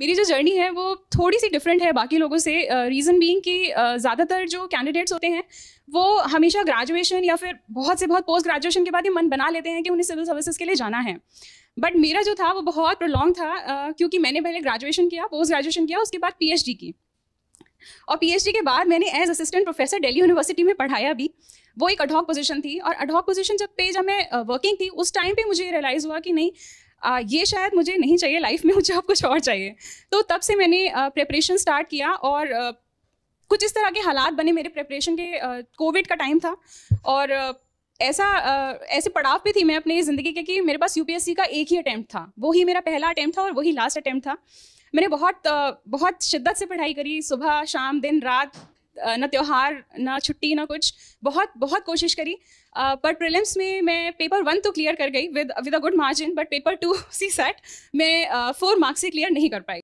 मेरी जो जर्नी है वो थोड़ी सी डिफरेंट है बाकी लोगों से रीज़न uh, बीइंग कि uh, ज़्यादातर जो कैंडिडेट्स होते हैं वो हमेशा ग्रेजुएशन या फिर बहुत से बहुत पोस्ट ग्रेजुएशन के बाद ही मन बना लेते हैं कि उन्हें सिविल सर्विसेज के लिए जाना है बट मेरा जो था वो बहुत प्रोलॉन्ग था uh, क्योंकि मैंने पहले ग्रेजुएशन किया पोस्ट ग्रेजुएशन किया उसके बाद पी की और पी के बाद मैंने as assistant professor Delhi university में पढ़ाया भी वो एक अडॉक पोजीशन थी और अडॉक पोजीशन जब पे जब मैं वर्किंग थी उस टाइम पे मुझे रियलाइज़ हुआ कि नहीं आ, ये शायद मुझे नहीं चाहिए लाइफ में मुझे अब कुछ और चाहिए तो तब से मैंने प्रेपरेशन स्टार्ट किया और आ, कुछ इस तरह के हालात बने मेरे प्रेपरेशन के कोविड का टाइम था और ऐसा ऐसे पड़ाव पे थी मैं अपनी ज़िंदगी के कि मेरे पास यू का एक ही अटैम्प्ट था वही मेरा पहला अटैम्प्ट था और वही लास्ट अटैम्प्ट था मैंने बहुत बहुत शिद्दत से पढ़ाई करी सुबह शाम दिन रात ना त्यौहार ना छुट्टी ना कुछ बहुत बहुत कोशिश करी पर uh, प्रिलिम्स में मैं पेपर वन तो क्लियर कर गई with with a good margin but paper two C SAT मैं फोर मार्क्स से क्लियर नहीं कर पाई